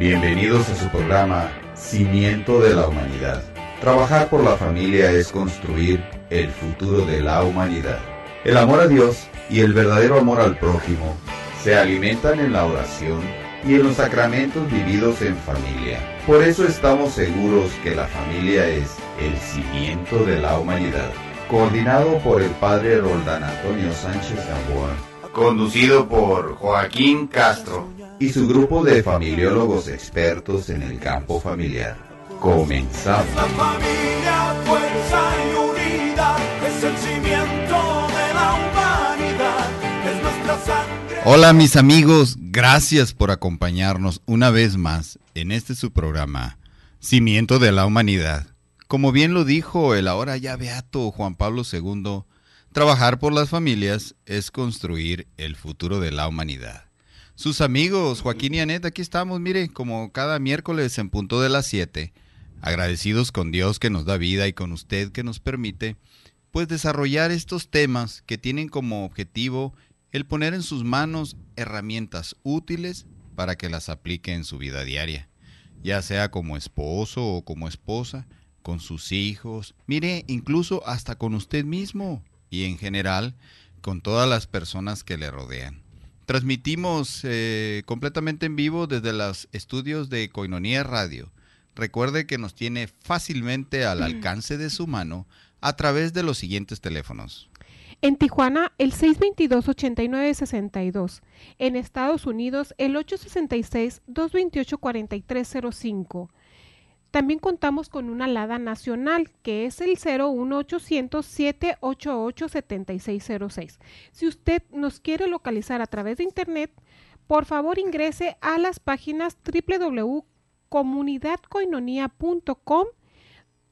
Bienvenidos a su programa Cimiento de la Humanidad. Trabajar por la familia es construir el futuro de la humanidad. El amor a Dios y el verdadero amor al prójimo se alimentan en la oración y en los sacramentos vividos en familia. Por eso estamos seguros que la familia es el cimiento de la humanidad. Coordinado por el padre Roldán Antonio Sánchez Gamboa. Conducido por Joaquín Castro y su grupo de familiólogos expertos en el campo familiar. Comenzamos. La familia, fuerza y unidad, es el cimiento de la humanidad, es Hola mis amigos, gracias por acompañarnos una vez más en este su programa, Cimiento de la Humanidad. Como bien lo dijo el ahora ya beato Juan Pablo II, trabajar por las familias es construir el futuro de la humanidad. Sus amigos, Joaquín y Anet, aquí estamos, mire, como cada miércoles en punto de las 7, agradecidos con Dios que nos da vida y con usted que nos permite, pues desarrollar estos temas que tienen como objetivo el poner en sus manos herramientas útiles para que las aplique en su vida diaria, ya sea como esposo o como esposa, con sus hijos, mire, incluso hasta con usted mismo y en general con todas las personas que le rodean. Transmitimos eh, completamente en vivo desde los estudios de Coinonía Radio. Recuerde que nos tiene fácilmente al alcance de su mano a través de los siguientes teléfonos. En Tijuana, el 622-8962. En Estados Unidos, el 866-228-4305. También contamos con una alada nacional que es el 01800 Si usted nos quiere localizar a través de internet, por favor ingrese a las páginas www.comunidadcoinonia.com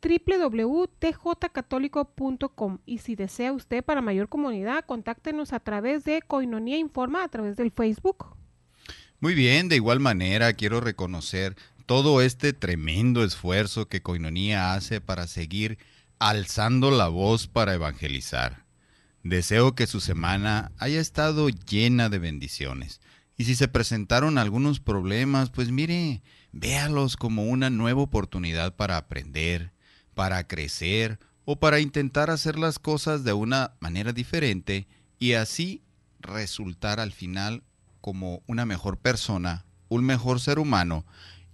www.tjcatólico.com y si desea usted para mayor comunidad, contáctenos a través de Coinonía Informa, a través del Facebook. Muy bien, de igual manera quiero reconocer todo este tremendo esfuerzo que Coinonía hace para seguir alzando la voz para evangelizar. Deseo que su semana haya estado llena de bendiciones. Y si se presentaron algunos problemas, pues mire, véalos como una nueva oportunidad para aprender, para crecer o para intentar hacer las cosas de una manera diferente y así resultar al final como una mejor persona, un mejor ser humano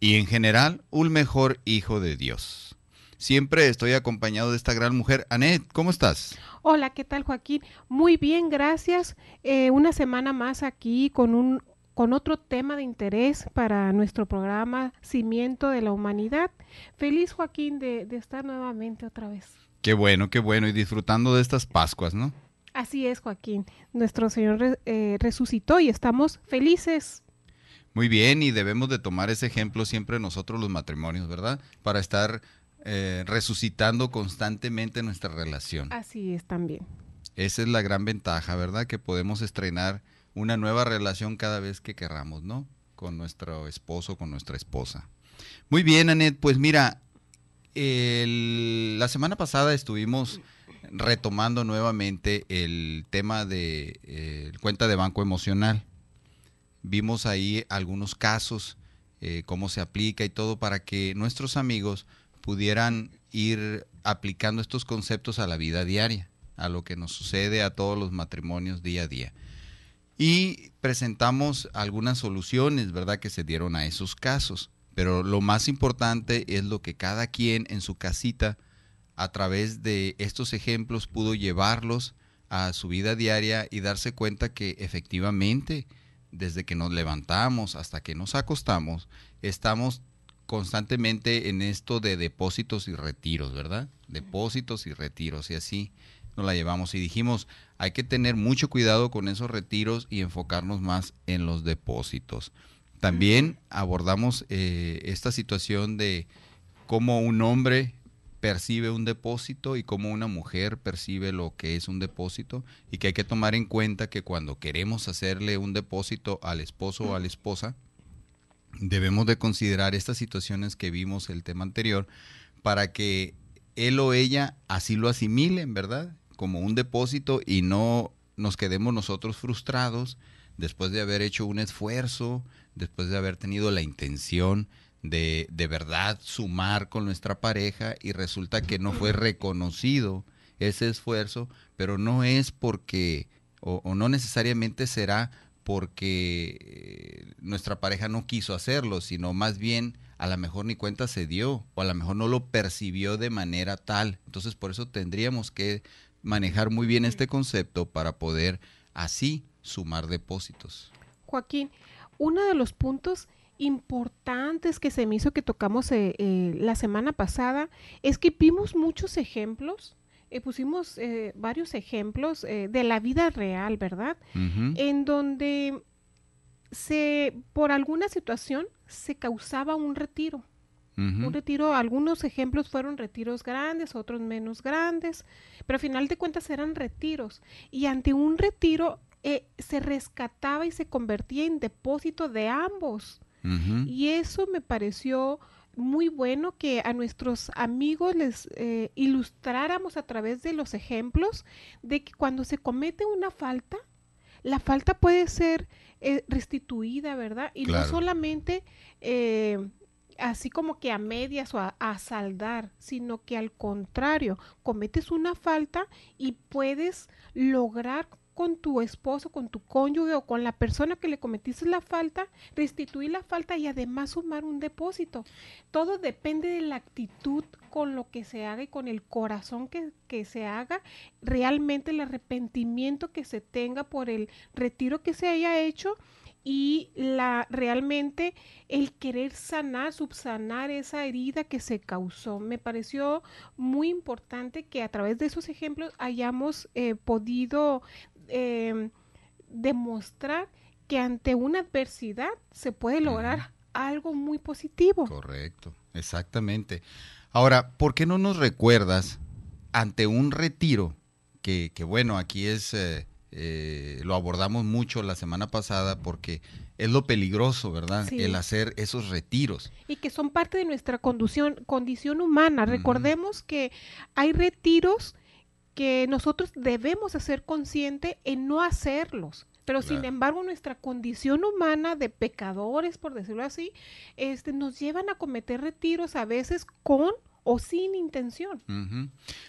y en general un mejor hijo de Dios. Siempre estoy acompañado de esta gran mujer. Anet, ¿cómo estás? Hola, ¿qué tal Joaquín? Muy bien, gracias. Eh, una semana más aquí con un con otro tema de interés para nuestro programa Cimiento de la Humanidad. Feliz Joaquín de, de estar nuevamente otra vez. Qué bueno, qué bueno, y disfrutando de estas Pascuas, ¿no? Así es, Joaquín. Nuestro Señor eh, resucitó y estamos felices muy bien, y debemos de tomar ese ejemplo siempre nosotros los matrimonios, ¿verdad? Para estar eh, resucitando constantemente nuestra relación. Así es también. Esa es la gran ventaja, ¿verdad? Que podemos estrenar una nueva relación cada vez que querramos, ¿no? Con nuestro esposo, con nuestra esposa. Muy bien, Anet, pues mira, la semana pasada estuvimos retomando nuevamente el tema de eh, cuenta de banco emocional. Vimos ahí algunos casos, eh, cómo se aplica y todo para que nuestros amigos pudieran ir aplicando estos conceptos a la vida diaria, a lo que nos sucede a todos los matrimonios día a día. Y presentamos algunas soluciones, ¿verdad?, que se dieron a esos casos. Pero lo más importante es lo que cada quien en su casita, a través de estos ejemplos, pudo llevarlos a su vida diaria y darse cuenta que efectivamente desde que nos levantamos hasta que nos acostamos, estamos constantemente en esto de depósitos y retiros, ¿verdad? Depósitos y retiros, y así nos la llevamos. Y dijimos, hay que tener mucho cuidado con esos retiros y enfocarnos más en los depósitos. También abordamos eh, esta situación de cómo un hombre percibe un depósito y cómo una mujer percibe lo que es un depósito y que hay que tomar en cuenta que cuando queremos hacerle un depósito al esposo o a la esposa, debemos de considerar estas situaciones que vimos el tema anterior para que él o ella así lo asimilen, ¿verdad? Como un depósito y no nos quedemos nosotros frustrados después de haber hecho un esfuerzo, después de haber tenido la intención de, verdad sumar con nuestra pareja y resulta que no fue reconocido ese esfuerzo, pero no es porque, o, o no necesariamente será porque eh, nuestra pareja no quiso hacerlo, sino más bien a lo mejor ni cuenta se dio o a lo mejor no lo percibió de manera tal. Entonces por eso tendríamos que manejar muy bien este concepto para poder así sumar depósitos. Joaquín, uno de los puntos importantes que se me hizo que tocamos eh, eh, la semana pasada es que vimos muchos ejemplos, eh, pusimos eh, varios ejemplos eh, de la vida real, ¿verdad? En donde se, por alguna situación se causaba un retiro. Un retiro, algunos ejemplos fueron retiros grandes, otros menos grandes, pero al final de cuentas eran retiros. Y ante un retiro eh, se rescataba y se convertía en depósito de ambos, y eso me pareció muy bueno que a nuestros amigos les eh, ilustráramos a través de los ejemplos de que cuando se comete una falta, la falta puede ser eh, restituida, ¿verdad? Y no solamente eh, así como que a medias o a, a, saldar, sino que al contrario, cometes una falta y puedes lograr con tu esposo, con tu cónyuge o con la persona que le cometiste la falta, restituir la falta y además sumar un depósito. Todo depende de la actitud con lo que se haga y con el corazón que, se haga, realmente el arrepentimiento que se tenga por el retiro que se haya hecho y la realmente el querer sanar, subsanar esa herida que se causó. Me pareció muy importante que a través de esos ejemplos hayamos eh, podido Em, demostrar que ante una adversidad se puede lograr algo muy positivo. Correcto, exactamente. Ahora, ¿por qué no nos recuerdas ante un retiro? Que, bueno, aquí es, eh, eh, lo abordamos mucho la semana pasada porque es lo peligroso, ¿verdad? El hacer esos retiros. Y que son parte de nuestra condición, condición humana. Recordemos que hay retiros que nosotros debemos ser consciente en no hacerlos. Pero sin embargo, nuestra condición humana de pecadores, por decirlo así, este, nos llevan a cometer retiros a veces con o sin intención.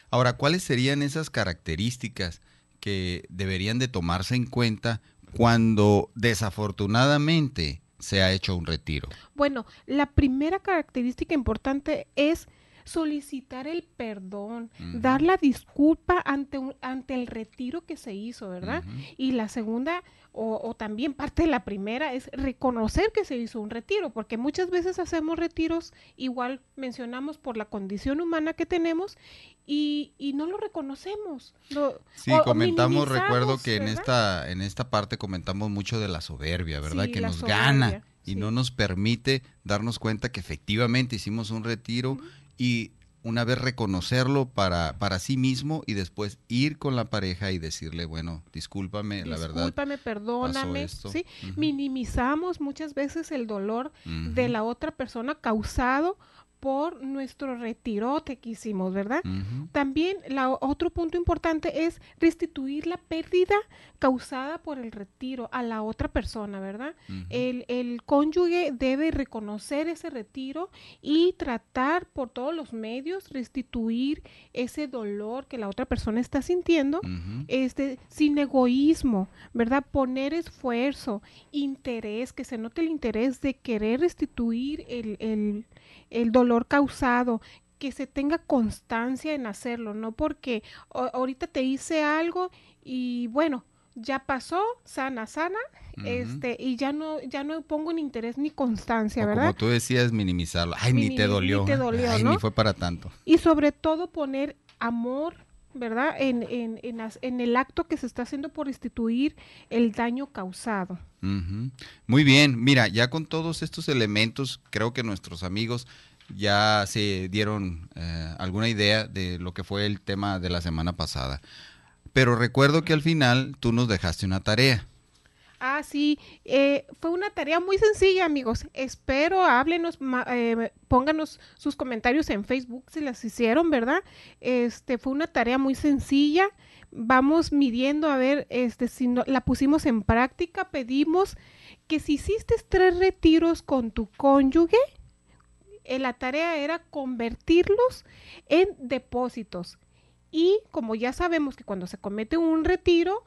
Ahora, ¿cuáles serían esas características que deberían de tomarse en cuenta cuando desafortunadamente se ha hecho un retiro? Bueno, la primera característica importante es solicitar el perdón, dar la disculpa ante, un, ante el retiro que se hizo, ¿verdad? Y la segunda, o, también parte de la primera, es reconocer que se hizo un retiro, porque muchas veces hacemos retiros, igual mencionamos por la condición humana que tenemos, y, y no lo reconocemos. sí, comentamos, recuerdo que en esta, en esta parte comentamos mucho de la soberbia, ¿verdad? que nos gana y no nos permite darnos cuenta que efectivamente hicimos un retiro y una vez reconocerlo para, para sí mismo y después ir con la pareja y decirle, bueno, discúlpame, la verdad. Discúlpame, perdóname. ¿sí? Minimizamos muchas veces el dolor de la otra persona causado por nuestro retiro que hicimos, ¿verdad? También la, otro punto importante es restituir la pérdida causada por el retiro a la otra persona, ¿verdad? el, el, cónyuge debe reconocer ese retiro y tratar por todos los medios restituir ese dolor que la otra persona está sintiendo, este, sin egoísmo, ¿verdad? Poner esfuerzo, interés, que se note el interés de querer restituir el, el, el dolor causado, que se tenga constancia en hacerlo, no porque ahorita te hice algo y bueno, ya pasó, sana, sana, este, y ya no, ya no pongo ni interés ni constancia, ¿verdad? Como tú decías, minimizarlo. Ay, ni te dolió. fue para tanto. Y sobre todo poner amor, ¿verdad? En, en, en, el acto que se está haciendo por restituir el daño causado. Muy bien, mira, ya con todos estos elementos, creo que nuestros amigos ya se dieron eh, alguna idea de lo que fue el tema de la semana pasada. Pero recuerdo que al final tú nos dejaste una tarea. Ah, sí, eh, fue una tarea muy sencilla, amigos. Espero, háblenos, eh, pónganos sus comentarios en Facebook si las hicieron, ¿verdad? Este, fue una tarea muy sencilla. Vamos midiendo a ver este, si no, la pusimos en práctica. Pedimos que si hiciste tres retiros con tu cónyuge, eh, la tarea era convertirlos en depósitos. Y como ya sabemos que cuando se comete un retiro,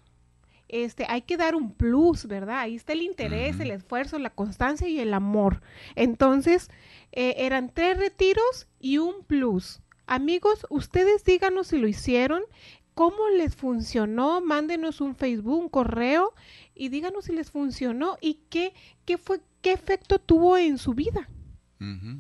este, hay que dar un plus, ¿verdad? Ahí está el interés, el esfuerzo, la constancia y el amor. Entonces, eh, eran tres retiros y un plus. Amigos, ustedes díganos si lo hicieron, cómo les funcionó, mándenos un Facebook, un correo y díganos si les funcionó y qué, qué fue, qué efecto tuvo en su vida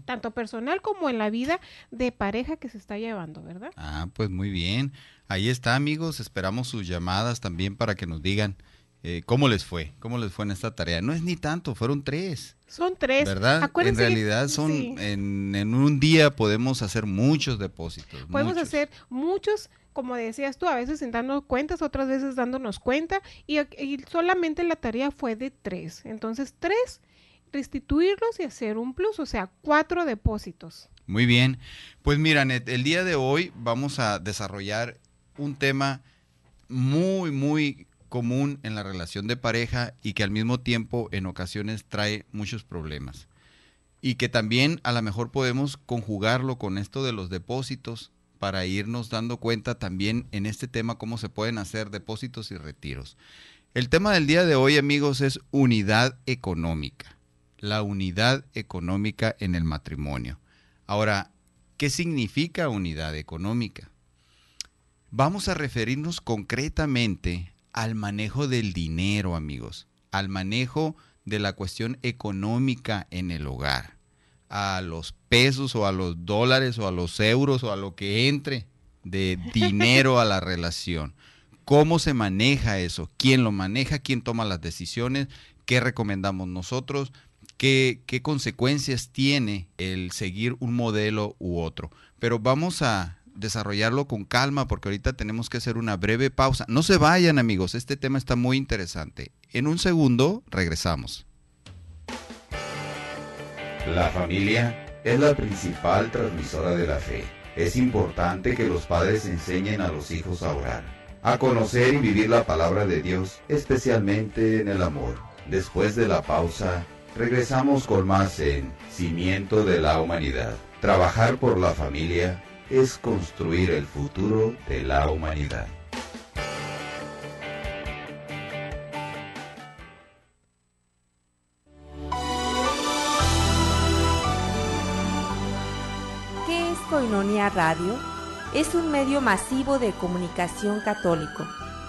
tanto personal como en la vida de pareja que se está llevando, ¿verdad? Ah, pues muy bien. Ahí está, amigos. Esperamos sus llamadas también para que nos digan. Eh, ¿Cómo les fue? ¿Cómo les fue en esta tarea? No es ni tanto, fueron tres. Son tres. ¿Verdad? en realidad son, en, un día podemos hacer muchos depósitos. Podemos hacer muchos, como decías tú, a veces sin darnos cuentas, otras veces dándonos cuenta, y, y solamente la tarea fue de tres. Entonces, tres restituirlos y hacer un plus, o sea, cuatro depósitos. Muy bien. Pues mira, el día de hoy vamos a desarrollar un tema muy, muy común en la relación de pareja y que al mismo tiempo en ocasiones trae muchos problemas. Y que también a lo mejor podemos conjugarlo con esto de los depósitos para irnos dando cuenta también en este tema cómo se pueden hacer depósitos y retiros. El tema del día de hoy, amigos, es unidad económica la unidad económica en el matrimonio. Ahora, ¿qué significa unidad económica? Vamos a referirnos concretamente al manejo del dinero, amigos, al manejo de la cuestión económica en el hogar, a los pesos o a los dólares o a los euros o a lo que entre de dinero a la relación. ¿Cómo se maneja eso? ¿Quién lo maneja? ¿Quién toma las decisiones? ¿Qué recomendamos nosotros? qué, consecuencias tiene el seguir un modelo u otro. Pero vamos a, desarrollarlo con calma porque ahorita tenemos que hacer una breve pausa. No se vayan amigos, este tema está muy interesante. En un segundo regresamos. La familia es la principal transmisora de la fe. Es importante que los padres enseñen a los hijos a orar, a conocer y vivir la palabra de Dios, especialmente en el amor. Después de la pausa, Regresamos con más en Cimiento de la Humanidad. Trabajar por la familia es construir el futuro de la humanidad. ¿Qué es Coinonia Radio? Es un medio masivo de comunicación católico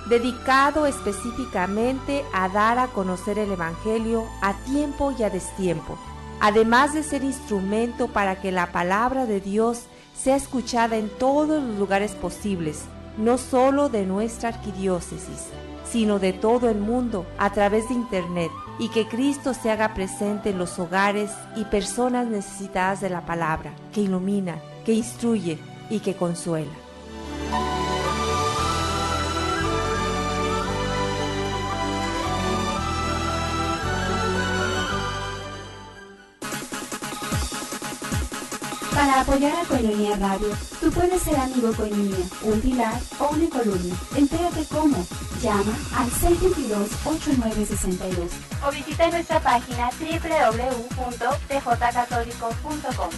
dedicado específicamente a dar a conocer el Evangelio a tiempo y a destiempo, además de ser instrumento para que la palabra de Dios sea escuchada en todos los lugares posibles, no solo de nuestra arquidiócesis, sino de todo el mundo a través de Internet, y que Cristo se haga presente en los hogares y personas necesitadas de la palabra, que ilumina, que instruye y que consuela. Para apoyar a Colonia Radio, tú puedes ser amigo Colonia, un pilar o una columna. Entérate cómo. Llama al 622-8962 o visita nuestra página www.tjcatólico.com.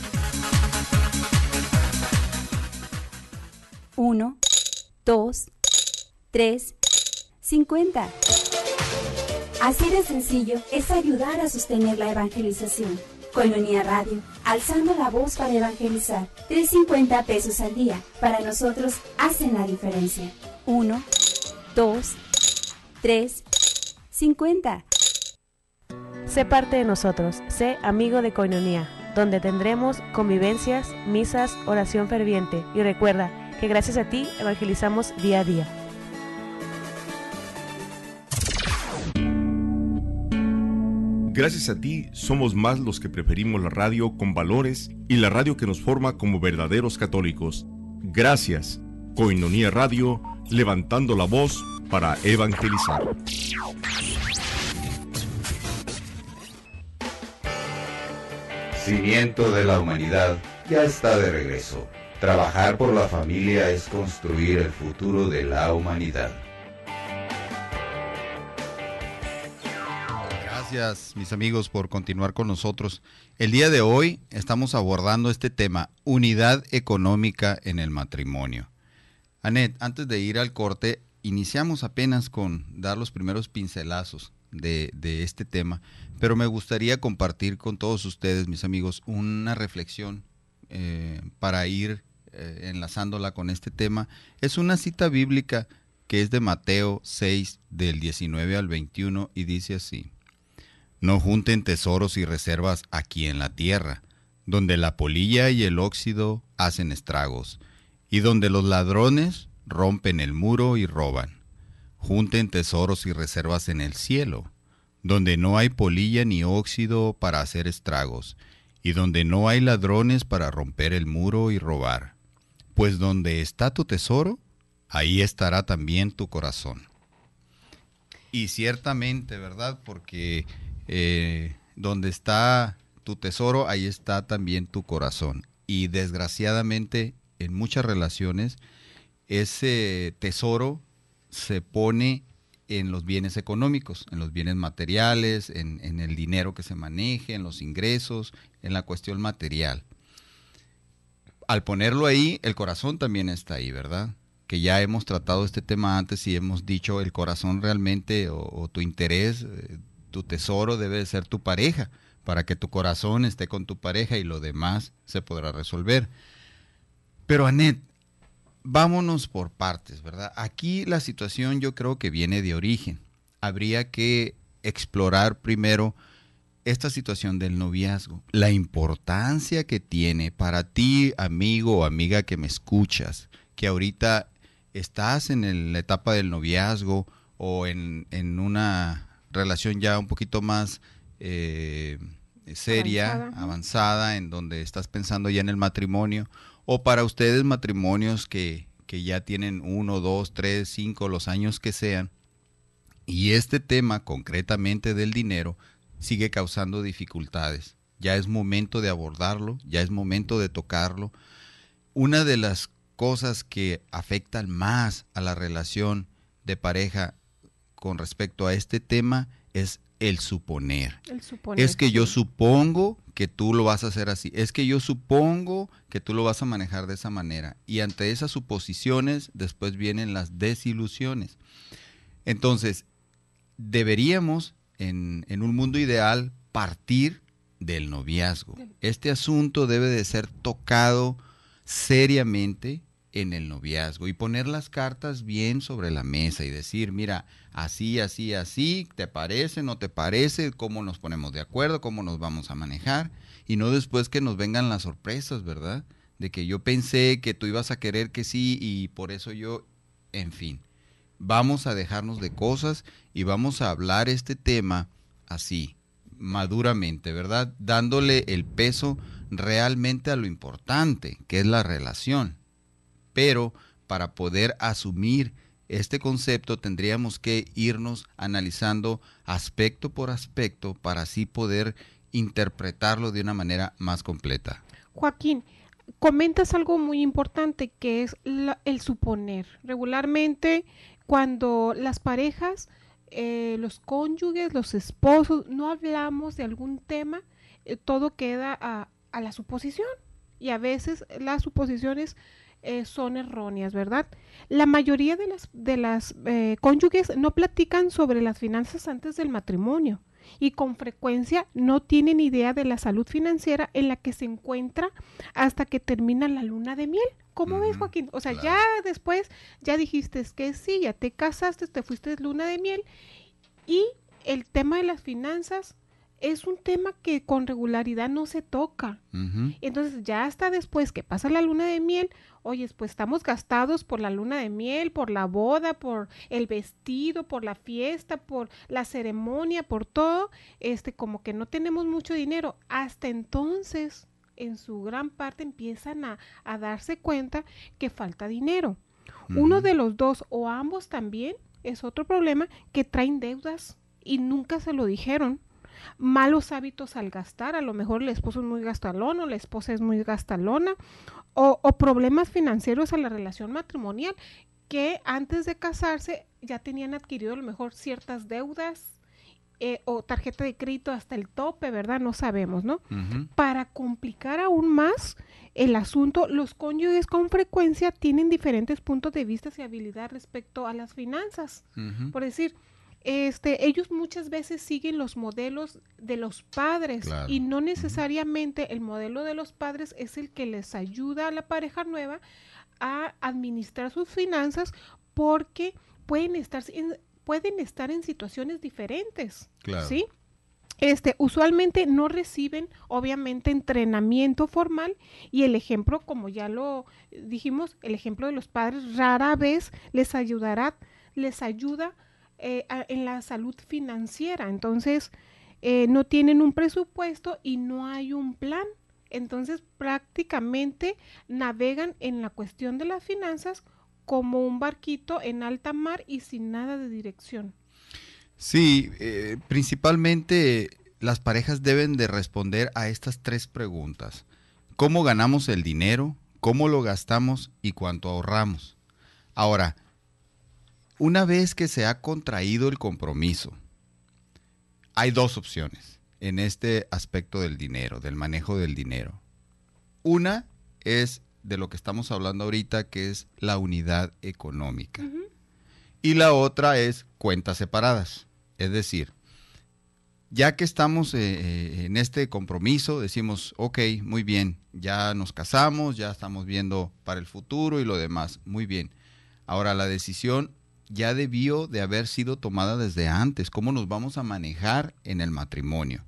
1, 2, 3, 50. Así de sencillo es ayudar a sostener la evangelización. Colonia Radio, alzando la voz para evangelizar. 3.50 pesos al día. Para nosotros hacen la diferencia. 1, 2, 3, 50. Sé parte de nosotros, sé amigo de Coinonía, donde tendremos convivencias, misas, oración ferviente. Y recuerda que gracias a ti evangelizamos día a día. Gracias a ti somos más los que preferimos la radio con valores y la radio que nos forma como verdaderos católicos. Gracias, Coinonía Radio, levantando la voz para evangelizar. Cimiento de la humanidad ya está de regreso. Trabajar por la familia es construir el futuro de la humanidad. gracias mis amigos por continuar con nosotros. El día de hoy estamos abordando este tema, unidad económica en el matrimonio. Anet, antes de ir al corte, iniciamos apenas con dar los primeros pincelazos de, este tema, pero me gustaría compartir con todos ustedes, mis amigos, una reflexión eh, para ir eh, enlazándola con este tema. Es una cita bíblica que es de Mateo 6 del 19 al 21 y dice así. No junten tesoros y reservas aquí en la tierra, donde la polilla y el óxido hacen estragos, y donde los ladrones rompen el muro y roban. Junten tesoros y reservas en el cielo, donde no hay polilla ni óxido para hacer estragos, y donde no hay ladrones para romper el muro y robar. Pues donde está tu tesoro, ahí estará también tu corazón. Y ciertamente, ¿verdad? Porque eh, donde está tu tesoro, ahí está también tu corazón. Y desgraciadamente en muchas relaciones ese tesoro se pone en los bienes económicos, en los bienes materiales, en, el dinero que se maneje, en los ingresos, en la cuestión material. Al ponerlo ahí, el corazón también está ahí, ¿verdad? Que ya hemos tratado este tema antes y hemos dicho el corazón realmente o tu interés eh, tu tesoro debe de ser tu pareja, para que tu corazón esté con tu pareja y lo demás se podrá resolver. Pero Anet, vámonos por partes, ¿verdad? Aquí la situación yo creo que viene de origen. Habría que explorar primero esta situación del noviazgo, la importancia que tiene para ti, amigo o amiga que me escuchas, que ahorita estás en la etapa del noviazgo o en, en una relación ya un poquito más eh, seria, avanzada. en donde estás pensando ya en el matrimonio, o para ustedes matrimonios que, que ya tienen uno, dos, tres, cinco, los años que sean, y este tema concretamente del dinero sigue causando dificultades. Ya es momento de abordarlo, ya es momento de tocarlo. Una de las cosas que afectan más a la relación de pareja con respecto a este tema es el suponer. Es que yo supongo que tú lo vas a hacer así. Es que yo supongo que tú lo vas a manejar de esa manera. Y ante esas suposiciones, después vienen las desilusiones. Entonces, deberíamos, en, en un mundo ideal, partir del noviazgo. Este asunto debe de ser tocado seriamente en el noviazgo y poner las cartas bien sobre la mesa y decir, mira, así, así, así, ¿te parece, no te parece? ¿Cómo nos ponemos de acuerdo? ¿Cómo nos vamos a manejar? Y no después que nos vengan las sorpresas, ¿verdad? De que yo pensé que tú ibas a querer que sí y por eso yo, en fin, vamos a dejarnos de cosas y vamos a hablar este tema así, maduramente, ¿verdad? Dándole el peso realmente a lo importante, que es la relación. Pero para poder asumir este concepto tendríamos que irnos analizando aspecto por aspecto para así poder interpretarlo de una manera más completa. Joaquín, comentas algo muy importante que es el suponer. Regularmente cuando las parejas, eh, los cónyuges, los esposos, no hablamos de algún tema, eh, todo queda a la suposición. Y a veces las suposiciones eh, son erróneas, ¿verdad? La mayoría de las, de las eh, cónyuges no platican sobre las finanzas antes del matrimonio y con frecuencia no tienen idea de la salud financiera en la que se encuentra hasta que termina la luna de miel. ¿Cómo ves, Joaquín? O sea, ya después, ya dijiste que sí, ya te casaste, te fuiste luna de miel y el tema de las finanzas es un tema que con regularidad no se toca. Entonces ya hasta después que pasa la luna de miel, oye, pues estamos gastados por la luna de miel, por la boda, por el vestido, por la fiesta, por la ceremonia, por todo, este como que no tenemos mucho dinero. Hasta entonces, en su gran parte empiezan a, darse cuenta que falta dinero. Uno de los dos o ambos también es otro problema que traen deudas y nunca se lo dijeron malos hábitos al gastar, a lo mejor el esposo es muy gastalón o la esposa es muy gastalona, o, o problemas financieros a la relación matrimonial que antes de casarse ya tenían adquirido a lo mejor ciertas deudas, eh, o tarjeta de crédito hasta el tope, ¿verdad? No sabemos, ¿no? Para complicar aún más el asunto, los cónyuges con frecuencia tienen diferentes puntos de vista y habilidad respecto a las finanzas. Por decir, este, ellos muchas veces siguen los modelos de los padres y no necesariamente el modelo de los padres es el que les ayuda a la pareja nueva a administrar sus finanzas porque pueden estar en, pueden estar en situaciones diferentes, ¿sí? Este, usualmente no reciben, obviamente, entrenamiento formal y el ejemplo, como ya lo dijimos, el ejemplo de los padres rara vez les ayudará, les ayuda eh, en la salud financiera. Entonces, eh, no tienen un presupuesto y no hay un plan. Entonces, prácticamente navegan en la cuestión de las finanzas como un barquito en alta mar y sin nada de dirección. Sí, eh, principalmente las parejas deben de responder a estas tres preguntas. ¿Cómo ganamos el dinero? ¿Cómo lo gastamos? ¿Y cuánto ahorramos? Ahora, una vez que se ha contraído el compromiso, hay dos opciones en este aspecto del dinero, del manejo del dinero. Una es de lo que estamos hablando ahorita, que es la unidad económica. Y la otra es cuentas separadas. Es decir, ya que estamos eh, eh, en este compromiso, decimos, ok, muy bien, ya nos casamos, ya estamos viendo para el futuro y lo demás, muy bien. Ahora la decisión ya debió de haber sido tomada desde antes, cómo nos vamos a manejar en el matrimonio.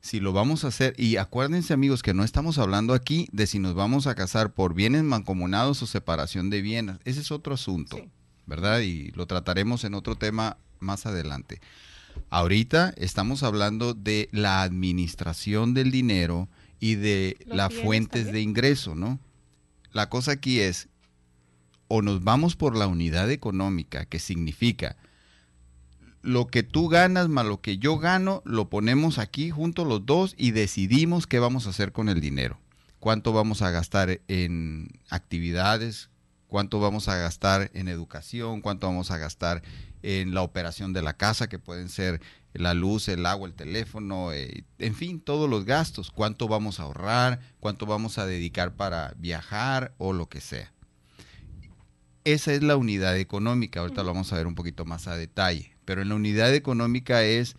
Si lo vamos a hacer, y acuérdense amigos que no estamos hablando aquí de si nos vamos a casar por bienes mancomunados o separación de bienes, ese es otro asunto, ¿verdad? Y lo trataremos en otro tema más adelante. Ahorita estamos hablando de la administración del dinero y de las fuentes de ingreso, ¿no? La cosa aquí es, o nos vamos por la unidad económica, que significa lo que tú ganas más lo que yo gano, lo ponemos aquí juntos los dos y decidimos qué vamos a hacer con el dinero. Cuánto vamos a gastar en actividades, cuánto vamos a gastar en educación, cuánto vamos a gastar en la operación de la casa, que pueden ser la luz, el agua, el teléfono, eh, en fin, todos los gastos, cuánto vamos a ahorrar, cuánto vamos a dedicar para viajar o lo que sea esa es la unidad económica. Ahorita lo vamos a ver un poquito más a detalle. Pero en la unidad económica es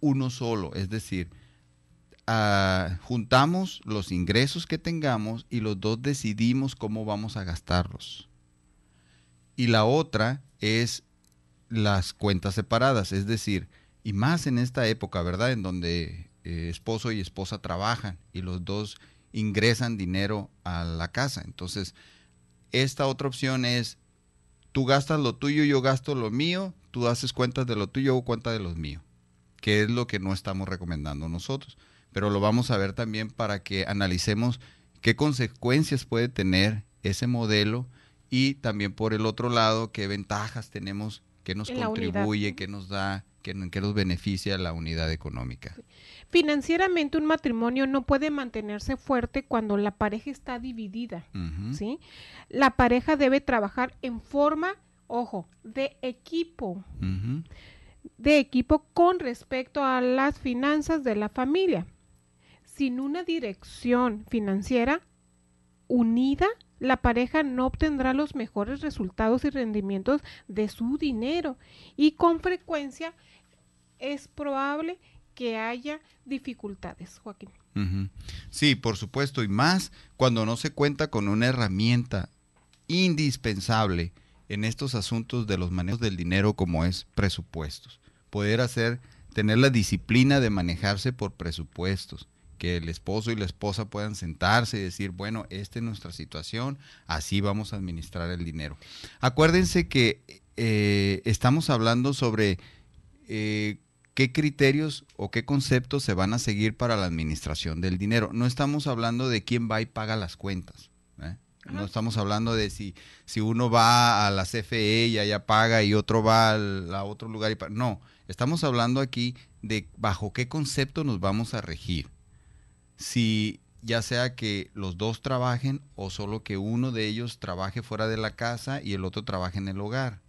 uno solo, es decir, ah, juntamos los ingresos que tengamos y los dos decidimos cómo vamos a gastarlos. Y la otra es las cuentas separadas, es decir, y más en esta época, ¿verdad? En donde eh, esposo y esposa trabajan y los dos ingresan dinero a la casa. Entonces, esta otra opción es, tú gastas lo tuyo, yo gasto lo mío, tú haces cuentas de lo tuyo o cuenta de los míos, que es lo que no estamos recomendando nosotros. Pero lo vamos a ver también para que analicemos qué consecuencias puede tener ese modelo y también por el otro lado, qué ventajas tenemos, qué nos contribuye, qué nos da que, los nos beneficia la unidad económica. Financieramente un matrimonio no puede mantenerse fuerte cuando la pareja está dividida, ¿sí? La pareja debe trabajar en forma, ojo, de equipo. De equipo con respecto a las finanzas de la familia. Sin una dirección financiera unida, la pareja no obtendrá los mejores resultados y rendimientos de su dinero y con frecuencia es probable que haya dificultades, Joaquín. Sí, por supuesto, y más cuando no se cuenta con una herramienta indispensable en estos asuntos de los manejos del dinero como es presupuestos. Poder hacer, tener la disciplina de manejarse por presupuestos que el esposo y la esposa puedan sentarse y decir, bueno, esta es nuestra situación, así vamos a administrar el dinero. Acuérdense que eh, estamos hablando sobre eh, qué criterios o qué conceptos se van a seguir para la administración del dinero. No estamos hablando de quién va y paga las cuentas. ¿eh? No estamos hablando de si, si uno va a la CFE y allá paga y otro va a otro lugar y No, estamos hablando aquí de bajo qué concepto nos vamos a regir si ya sea que los dos trabajen o solo que uno de ellos trabaje fuera de la casa y el otro trabaje en el hogar.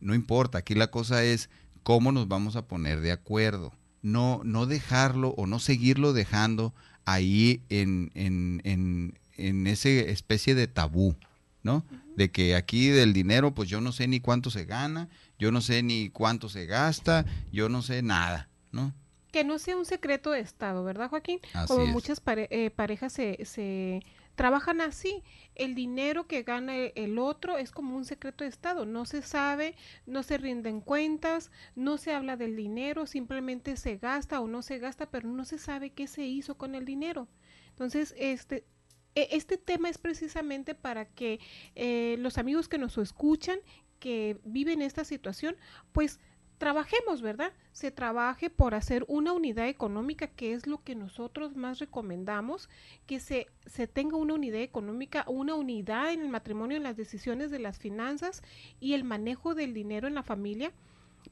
No importa, aquí la cosa es cómo nos vamos a poner de acuerdo. No, no dejarlo o no seguirlo dejando ahí en, en, en, en esa especie de tabú, ¿no? De que aquí del dinero, pues yo no sé ni cuánto se gana, yo no sé ni cuánto se gasta, yo no sé nada, ¿no? que no sea un secreto de Estado, ¿verdad, Joaquín? Como muchas eh, parejas se, trabajan así. El dinero que gana e-, el, otro es como un secreto de Estado. No se sabe, no se rinden cuentas, no se habla del dinero, simplemente se gasta o no se gasta, pero no se sabe qué se hizo con el dinero. Entonces, este... E-, este tema es precisamente para que eh, los amigos que nos escuchan, que viven esta situación, pues trabajemos, ¿verdad? Se trabaje por hacer una unidad económica, que es lo que nosotros más recomendamos, que se, se, tenga una unidad económica, una unidad en el matrimonio, en las decisiones de las finanzas y el manejo del dinero en la familia.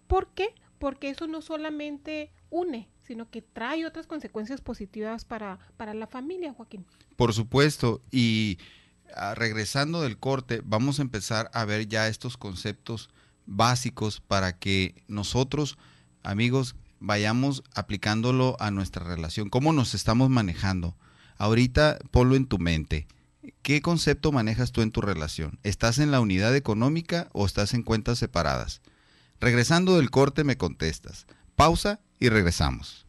¿Por qué? Porque eso no solamente une, sino que trae otras consecuencias positivas para, para la familia, Joaquín. Por supuesto, y ah, regresando del corte, vamos a empezar a ver ya estos conceptos básicos para que nosotros, amigos, vayamos aplicándolo a nuestra relación. ¿Cómo nos estamos manejando? Ahorita ponlo en tu mente. ¿Qué concepto manejas tú en tu relación? ¿Estás en la unidad económica o estás en cuentas separadas? Regresando del corte me contestas. Pausa y regresamos.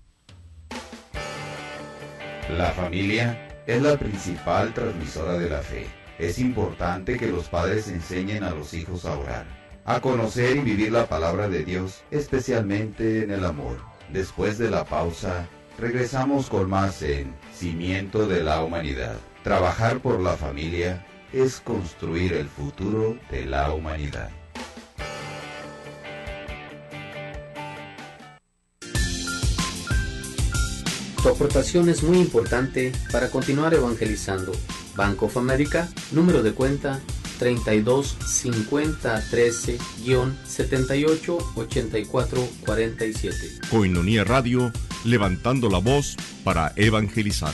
La familia es la principal transmisora de la fe. Es importante que los padres enseñen a los hijos a orar a conocer y vivir la palabra de Dios, especialmente en el amor. Después de la pausa, regresamos con más en Cimiento de la Humanidad. Trabajar por la familia es construir el futuro de la humanidad. Tu aportación es muy importante para continuar evangelizando. Banco of America, número de cuenta 32 50 13 78 84 47. Coinonía Radio, levantando la voz para evangelizar.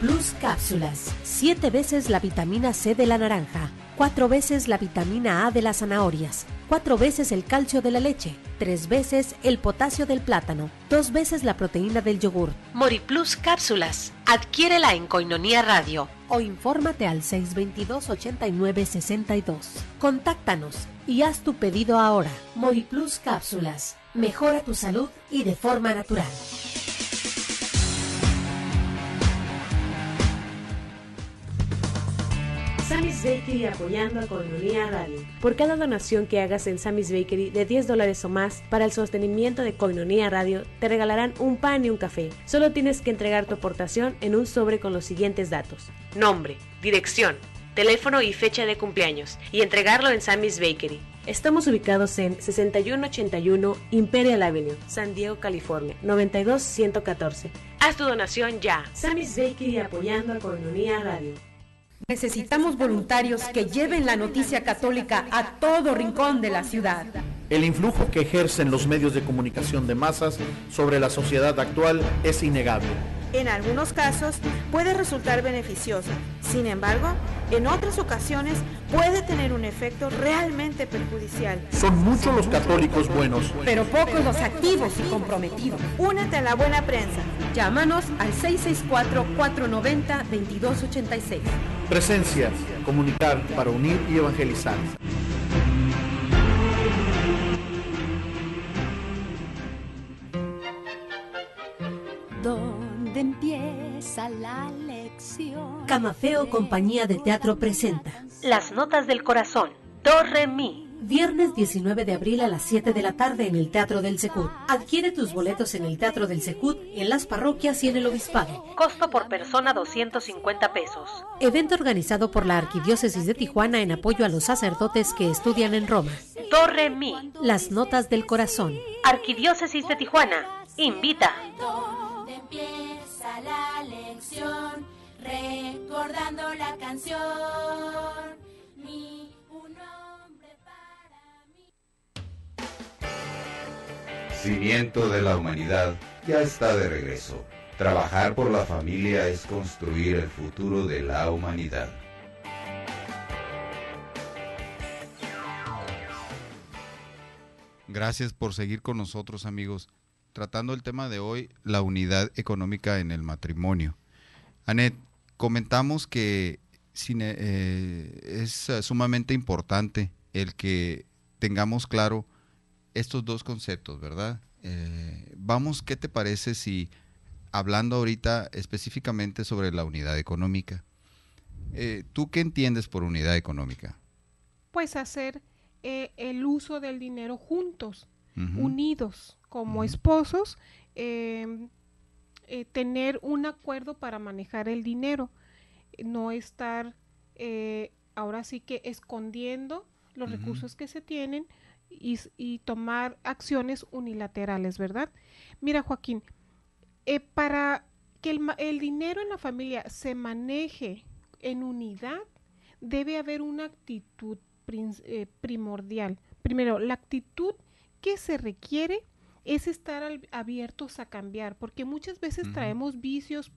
plus cápsulas, siete veces la vitamina C de la naranja cuatro veces la vitamina A de las zanahorias, cuatro veces el calcio de la leche, tres veces el potasio del plátano, dos veces la proteína del yogur. Moriplus cápsulas. Adquiérela en Coinonía Radio o infórmate al 622-8962. Contáctanos y haz tu pedido ahora. Moriplus cápsulas. Mejora tu salud y de forma natural. Sammy's Bakery apoyando a Colonia Radio. Por cada donación que hagas en Sammy's Bakery de 10 dólares o más para el sostenimiento de Coinonía Radio, te regalarán un pan y un café. Solo tienes que entregar tu aportación en un sobre con los siguientes datos. Nombre, dirección, teléfono y fecha de cumpleaños y entregarlo en Sammy's Bakery. Estamos ubicados en 6181 Imperial Avenue, San Diego, California, 92114. Haz tu donación ya. Sammy's Bakery apoyando a Coinonía Radio. Necesitamos voluntarios que lleven la noticia católica a todo rincón de la ciudad. El influjo que ejercen los medios de comunicación de masas sobre la sociedad actual es innegable. En algunos casos puede resultar beneficioso sin embargo, en otras ocasiones puede tener un efecto realmente perjudicial. Son muchos los católicos buenos, pero pocos los activos y comprometidos. Únete a la buena prensa. Llámanos al 664-490-2286. Presencia, comunicar para unir y evangelizar. ¿Dónde empieza la lección? Camafeo Compañía de Teatro presenta Las Notas del Corazón, Do Re Mi Viernes 19 de abril a las 7 de la tarde en el Teatro del Secut. Adquiere tus boletos en el Teatro del Secut, en las parroquias y en el Obispado. Costo por persona 250 pesos. Evento organizado por la Arquidiócesis de Tijuana en apoyo a los sacerdotes que estudian en Roma. Torre mí. Las notas del corazón. Arquidiócesis de Tijuana. Invita. Empieza la lección recordando la canción. Cimiento de la humanidad ya está de regreso. Trabajar por la familia es construir el futuro de la humanidad. Gracias por seguir con nosotros amigos, tratando el tema de hoy, la unidad económica en el matrimonio. Anet, comentamos que eh, es sumamente importante el que tengamos claro estos dos conceptos, ¿verdad? Eh, vamos, ¿qué te parece si hablando ahorita específicamente sobre la unidad económica? Eh, ¿Tú qué entiendes por unidad económica? Pues hacer eh, el uso del dinero juntos, unidos, como esposos, em, tener un acuerdo para manejar el dinero, no estar ahora sí que escondiendo los recursos que se tienen y, tomar acciones unilaterales, ¿verdad? Mira, Joaquín, eh, para que el, dinero en la familia se maneje en unidad, debe haber una actitud eh, primordial. Primero, la actitud que se requiere es estar abiertos a cambiar, porque muchas veces traemos vicios,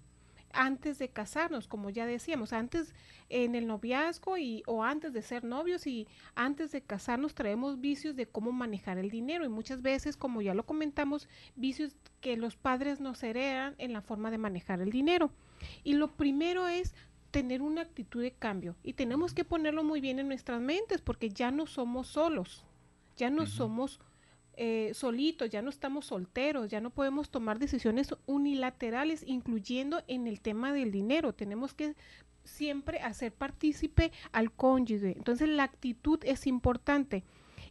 antes de casarnos, como ya decíamos, antes en el noviazgo y o antes de ser novios y antes de casarnos traemos vicios de cómo manejar el dinero y muchas veces, como ya lo comentamos, vicios que los padres nos heredan en la forma de manejar el dinero. Y lo primero es tener una actitud de cambio y tenemos que ponerlo muy bien en nuestras mentes porque ya no somos solos, ya no somos eh, solitos, ya no estamos solteros, ya no podemos tomar decisiones unilaterales, incluyendo en el tema del dinero. Tenemos que siempre hacer partícipe al cónyuge. Entonces la actitud es importante.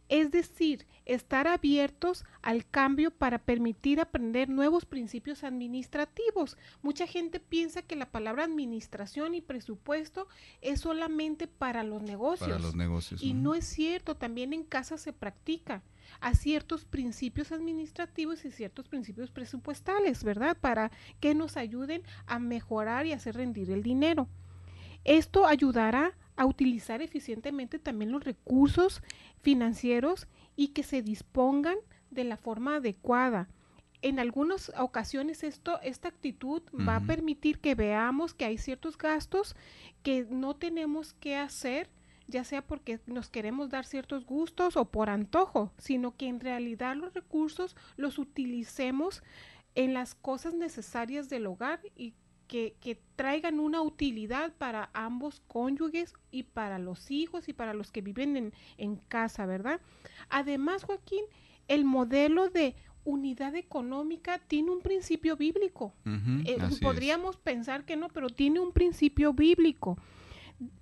Es decir, estar abiertos al cambio para permitir aprender nuevos principios administrativos. Mucha gente piensa que la palabra administración y presupuesto es solamente para los negocios. Y no es cierto, también en casa se practica a ciertos principios administrativos y ciertos principios presupuestales, ¿verdad? Para que nos ayuden a mejorar y hacer rendir el dinero. Esto ayudará a utilizar eficientemente también los recursos financieros y que se dispongan de la forma adecuada. En algunas ocasiones esto, esta actitud va a permitir que veamos que hay ciertos gastos que no tenemos que hacer ya sea porque nos queremos dar ciertos gustos o por antojo, sino que en realidad los recursos los utilicemos en las cosas necesarias del hogar y que, traigan una utilidad para ambos cónyuges y para los hijos y para los que viven en, en casa, ¿verdad? Además, Joaquín, el modelo de unidad económica tiene un principio bíblico. Eh, podríamos pensar que no, pero tiene un principio bíblico.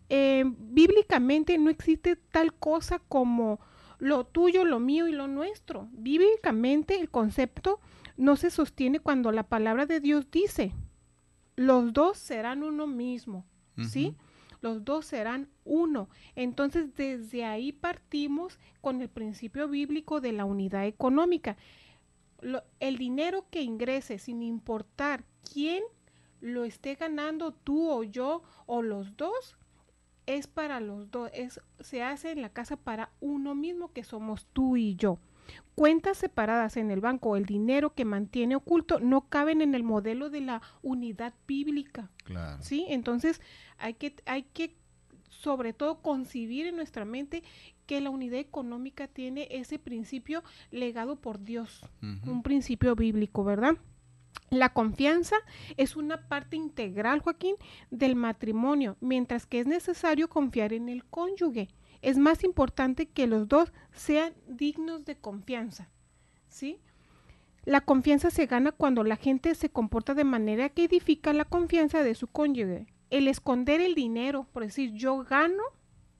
Eh, bíblicamente no existe tal cosa como lo tuyo, lo mío y lo nuestro. Bíblicamente el concepto no se sostiene cuando la palabra de Dios dice, los dos serán uno mismo, ¿sí? Los dos serán uno. Entonces, desde ahí partimos con el principio bíblico de la unidad económica. el dinero que ingrese, sin importar quién lo esté ganando, tú o yo o los dos, es para los dos, es, se hace en la casa para uno mismo que somos tú y yo. Cuentas separadas en el banco, el dinero que mantiene oculto, no caben en el modelo de la unidad bíblica. ¿sí? Entonces hay que, hay que sobre todo concibir en nuestra mente que la unidad económica tiene ese principio legado por Dios, un principio bíblico, ¿verdad? La confianza es una parte integral, Joaquín, del matrimonio, mientras que es necesario confiar en el cónyuge. Es más importante que los dos sean dignos de confianza. ¿Sí? La confianza se gana cuando la gente se comporta de manera que edifica la confianza de su cónyuge. El esconder el dinero, por decir yo gano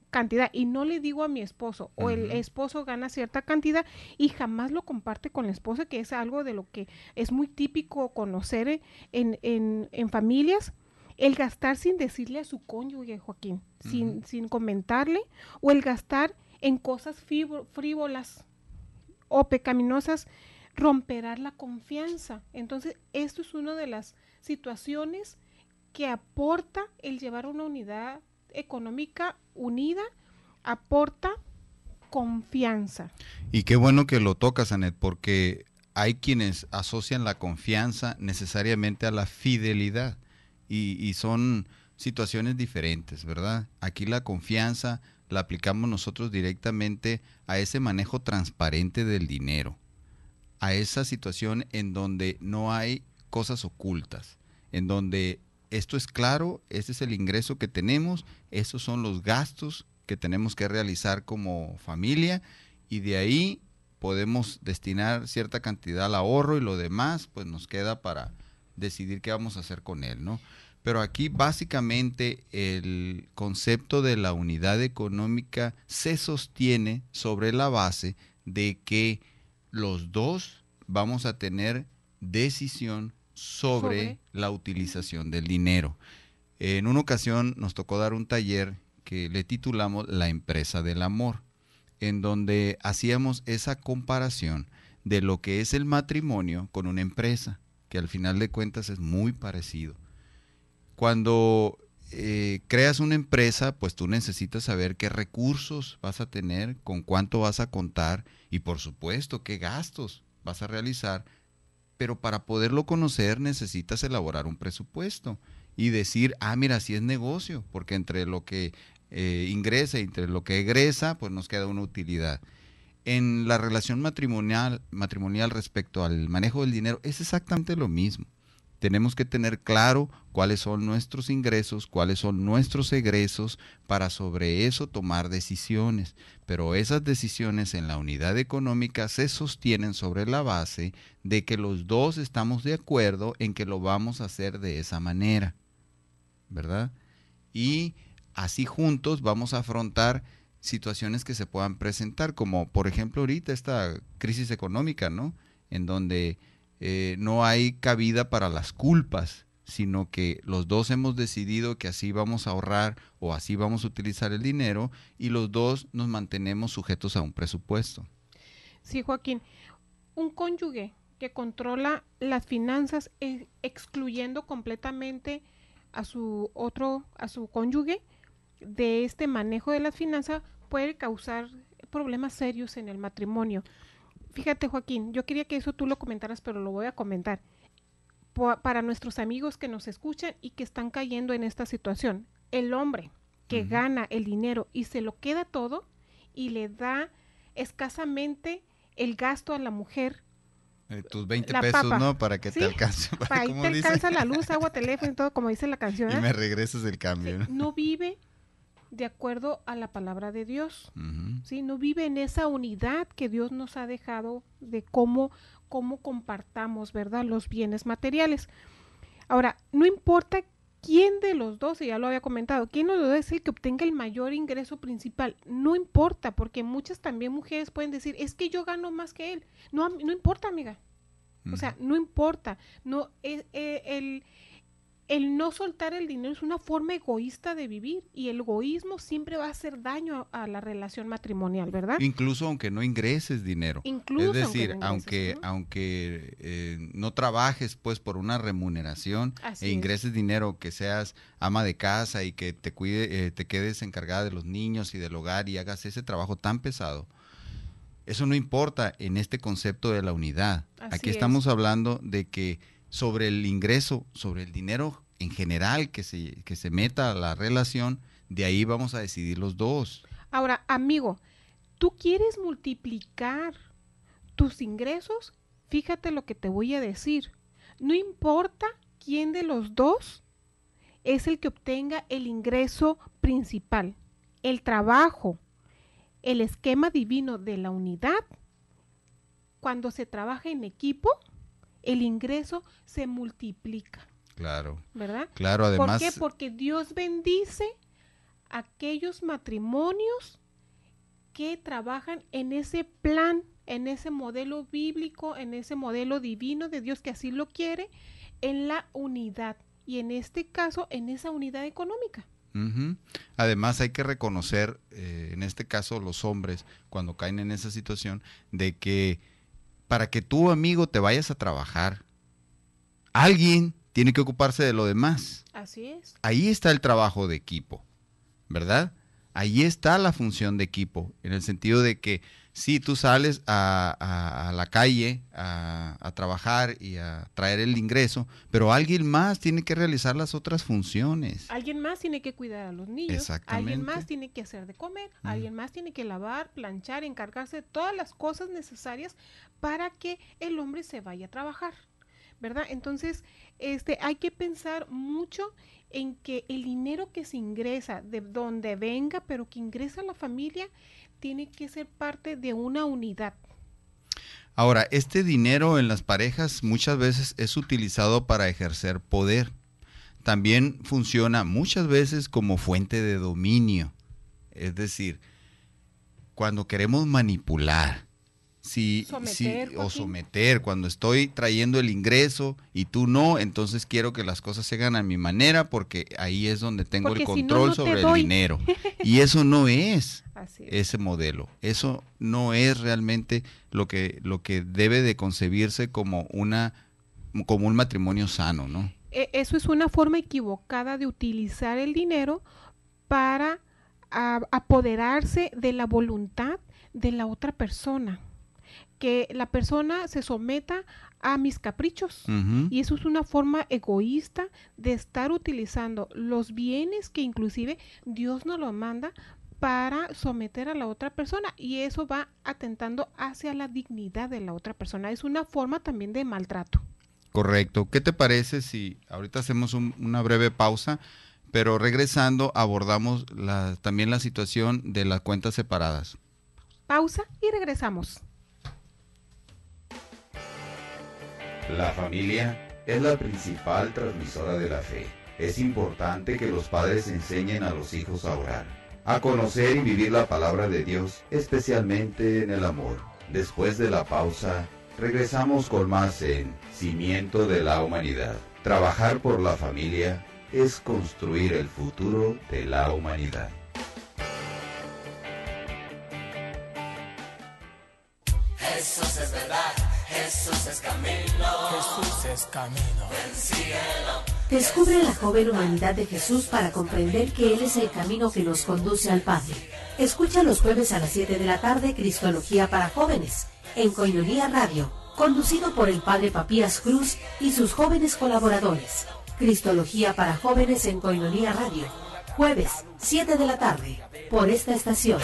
cantidad y no le digo a mi esposo o el esposo gana cierta cantidad y jamás lo comparte con la esposa, que es algo de lo que es muy típico conocer en, en, en familias. El gastar sin decirle a su cónyuge, Joaquín, sin, sin comentarle, o el gastar en cosas frívolas o pecaminosas, romperá la confianza. Entonces, esto es una de las situaciones que aporta el llevar una unidad económica unida aporta confianza. Y qué bueno que lo tocas, Anet, porque hay quienes asocian la confianza necesariamente a la fidelidad y, son situaciones diferentes, ¿verdad? Aquí la confianza la aplicamos nosotros directamente a ese manejo transparente del dinero, a esa situación en donde no hay cosas ocultas, en donde esto es claro, este es el ingreso que tenemos, esos son los gastos que tenemos que realizar como familia y de ahí podemos destinar cierta cantidad al ahorro y lo demás pues nos queda para decidir qué vamos a hacer con él, ¿no? Pero aquí básicamente el concepto de la unidad económica se sostiene sobre la base de que los dos vamos a tener decisión sobre, la utilización del dinero. En una ocasión nos tocó dar un taller que le titulamos La empresa del amor, en donde hacíamos esa comparación de lo que es el matrimonio con una empresa, que al final de cuentas es muy parecido. Cuando eh, creas una empresa, pues tú necesitas saber qué recursos vas a tener, con cuánto vas a contar y por supuesto qué gastos vas a realizar pero para poderlo conocer necesitas elaborar un presupuesto y decir, ah, mira, si es negocio, porque entre lo que eh, ingresa y entre lo que egresa, pues nos queda una utilidad. En la relación matrimonial, matrimonial respecto al manejo del dinero es exactamente lo mismo tenemos que tener claro cuáles son nuestros ingresos, cuáles son nuestros egresos, para sobre eso tomar decisiones. Pero esas decisiones en la unidad económica se sostienen sobre la base de que los dos estamos de acuerdo en que lo vamos a hacer de esa manera. ¿Verdad? Y así juntos vamos a afrontar situaciones que se puedan presentar, como por ejemplo ahorita esta crisis económica, ¿no? En donde eh, no hay cabida para las culpas, sino que los dos hemos decidido que así vamos a ahorrar o así vamos a utilizar el dinero y los dos nos mantenemos sujetos a un presupuesto. Sí, Joaquín, un cónyuge que controla las finanzas eh, excluyendo completamente a su otro, a su cónyuge de este manejo de las finanzas puede causar problemas serios en el matrimonio. Fíjate, Joaquín, yo quería que eso tú lo comentaras, pero lo voy a comentar. para nuestros amigos que nos escuchan y que están cayendo en esta situación, el hombre que gana el dinero y se lo queda todo y le da escasamente el gasto a la mujer. Eh, tus 20 pesos, ¿no? Para que te alcance. Para, te alcanza la luz, agua, teléfono y todo, como dice la canción. Y me regresas el cambio. ¿no? no vive de acuerdo a la palabra de Dios. si No vive en esa unidad que Dios nos ha dejado de cómo, cómo compartamos, ¿verdad? Los bienes materiales. Ahora, no importa quién de los dos, y ya lo había comentado, quién de es el que obtenga el mayor ingreso principal. No importa, porque muchas también mujeres pueden decir, es que yo gano más que él. No, no importa, amiga. O sea, no importa. No, es e, el el no soltar el dinero es una forma egoísta de vivir y el egoísmo siempre va a hacer daño a, la relación matrimonial, ¿verdad? Incluso aunque no ingreses dinero. Incluso es decir, aunque no aunque, eh, ¿no? trabajes pues por una remuneración e ingreses dinero, que seas ama de casa y que te cuide, eh, te quedes encargada de los niños y del hogar y hagas ese trabajo tan pesado. Eso no importa en este concepto de la unidad. Aquí estamos hablando de que sobre el ingreso, sobre el dinero en general que se, meta a la relación, de ahí vamos a decidir los dos. Ahora, amigo, tú quieres multiplicar tus ingresos, fíjate lo que te voy a decir. No importa quién de los dos es el que obtenga el ingreso principal, el trabajo, el esquema divino de la unidad. Cuando se trabaja en equipo, el ingreso se multiplica. Claro. ¿Verdad? Claro, además. ¿Por qué? Porque Dios bendice aquellos matrimonios que trabajan en ese plan, en ese modelo bíblico, en ese modelo divino de Dios que así lo quiere, en la unidad y en este caso en esa unidad económica. Además hay que reconocer, eh, en este caso los hombres, cuando caen en esa situación, de que para que tu amigo te vayas a trabajar, alguien tiene que ocuparse de lo demás. Así es. Ahí está el trabajo de equipo, ¿verdad? Ahí está la función de equipo, en el sentido de que si tú sales a, la calle a, trabajar y a traer el ingreso, pero alguien más tiene que realizar las otras funciones. Alguien más tiene que cuidar a los niños, Exactamente. alguien más tiene que hacer de comer, alguien más tiene que lavar, planchar, encargarse de todas las cosas necesarias para que el hombre se vaya a trabajar. Entonces, este, hay que pensar mucho en que el dinero que se ingresa, de donde venga, pero que ingresa a la familia, tiene que ser parte de una unidad. Ahora, este dinero en las parejas muchas veces es utilizado para ejercer poder. También funciona muchas veces como fuente de dominio. Es decir, cuando queremos manipular, si, o someter, cuando estoy trayendo el ingreso y tú no, entonces quiero que las cosas se hagan a mi manera porque ahí es donde tengo el control sobre el dinero. Y eso no es, ese modelo. Eso no es realmente lo que, lo que debe de concebirse como una como un matrimonio sano, e, Eso es una forma equivocada de utilizar el dinero para apoderarse de la voluntad de la otra persona que la persona se someta a mis caprichos. Y eso es una forma egoísta de estar utilizando los bienes que inclusive Dios nos lo manda para someter a la otra persona y eso va atentando hacia la dignidad de la otra persona. Es una forma también de maltrato. Correcto. ¿Qué te parece si ahorita hacemos una breve pausa, pero regresando abordamos también la situación de las cuentas separadas? Pausa y regresamos. La familia es la principal transmisora de la fe. Es importante que los padres enseñen a los hijos a orar, a conocer y vivir la palabra de Dios, especialmente en el amor. Después de la pausa, regresamos con más en Cimiento de la Humanidad. Trabajar por la familia es construir el futuro de la humanidad. Jesús es verdad, Jesús es Descubre la joven humanidad de Jesús para comprender que Él es el camino que nos conduce al Padre. Escucha los jueves a las 7 de la tarde Cristología para Jóvenes en Coinonía Radio, conducido por el Padre Papías Cruz y sus jóvenes colaboradores. Cristología para Jóvenes en Coinonía Radio, jueves 7 de la tarde, por esta estación.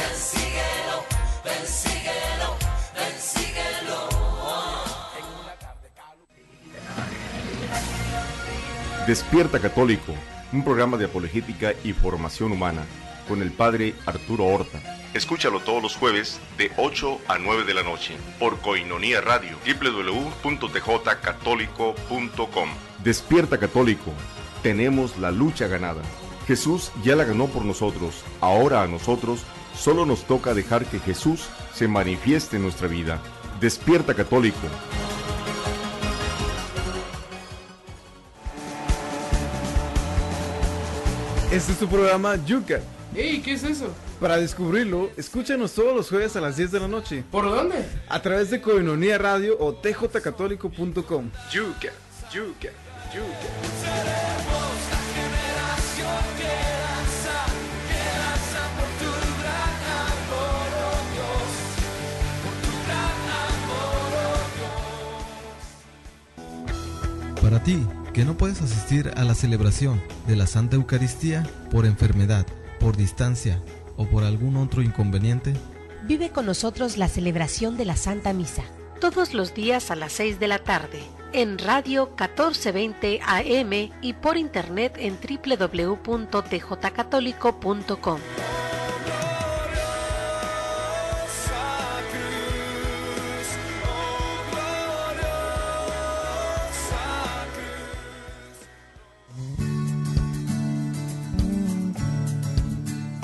Despierta Católico, un programa de apologética y formación humana con el padre Arturo Horta. Escúchalo todos los jueves de 8 a 9 de la noche por Coinonía Radio, www.tjcatólico.com. Despierta Católico, tenemos la lucha ganada. Jesús ya la ganó por nosotros, ahora a nosotros solo nos toca dejar que Jesús se manifieste en nuestra vida. Despierta Católico. Este es tu programa Yuka. ¿Y ¿Qué es eso? Para descubrirlo, escúchanos todos los jueves a las 10 de la noche. ¿Por dónde? A través de Coinonía Radio o tjcatólico.com. Yuka, yuka, yuka. para ti que no puedes asistir a la celebración de la Santa Eucaristía por enfermedad, por distancia o por algún otro inconveniente, vive con nosotros la celebración de la Santa Misa. Todos los días a las 6 de la tarde, en Radio 1420 AM y por internet en www.tjcatólico.com.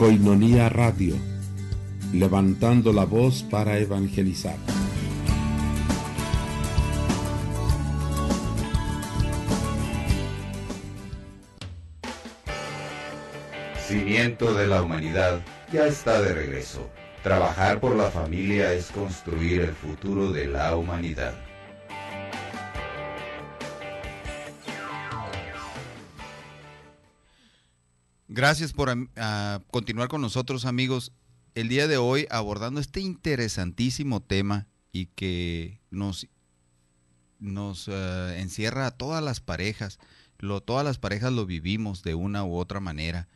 Coinonía Radio, levantando la voz para evangelizar. Cimiento de la humanidad ya está de regreso. Trabajar por la familia es construir el futuro de la humanidad. Gracias por ah, continuar con nosotros, amigos. El día de hoy abordando este interesantísimo tema y que nos, nos ah, encierra a todas las parejas. Lo, todas las parejas lo vivimos de una u otra manera.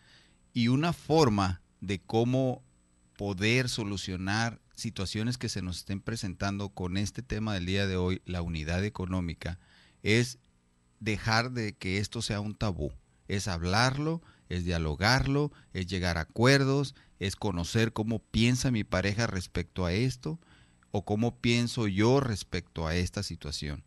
Y una forma de cómo poder solucionar situaciones que se nos estén presentando con este tema del día de hoy, la unidad económica, es dejar de que esto sea un tabú es hablarlo, es dialogarlo, es llegar a acuerdos, es conocer cómo piensa mi pareja respecto a esto o cómo pienso yo respecto a esta situación.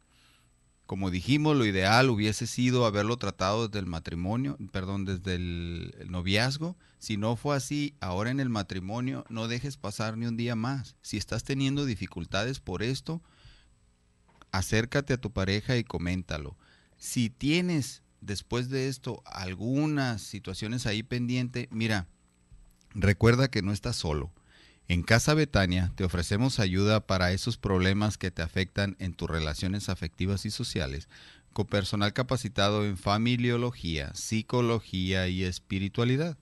Como dijimos, lo ideal hubiese sido haberlo tratado desde el matrimonio, perdón, desde el, noviazgo. Si no fue así, ahora en el matrimonio no dejes pasar ni un día más. Si estás teniendo dificultades por esto, acércate a tu pareja y coméntalo. Si tienes después de esto algunas situaciones ahí pendiente, mira, recuerda que no estás solo. En Casa Betania te ofrecemos ayuda para esos problemas que te afectan en tus relaciones afectivas y sociales, con personal capacitado en familiología, psicología y espiritualidad.